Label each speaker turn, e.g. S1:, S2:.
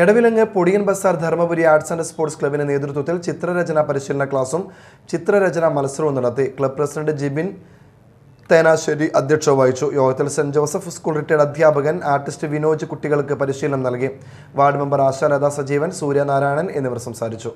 S1: Edavilangu Podiyan Bazar Dharmapuri arts and sports ക്ലബിന്റെ നേതൃത്വത്തിൽ ചിത്രരചന പരിശീലന ക്ലാസും ചിത്രരചന മത്സരവും നടത്തി ക്ലബ് പ്രസിഡന്റ് ജിബിൻ തേനാശ്ശേരി അധ്യക്ഷത വഹിച്ചു യോഗത്തിൽ സെന്റ് ജോസഫ് സ്കൂൾ റിട്ടയർഡ് അധ്യാപകൻ ആർട്ടിസ്റ്റ് വിനോജ് കുട്ടികൾക്ക് പരിശീലനം നൽകി വാർഡ് മെമ്പർ ആശാലത സജീവൻ സൂര്യനാരായണൻ എന്നിവർ സംസാരിച്ചു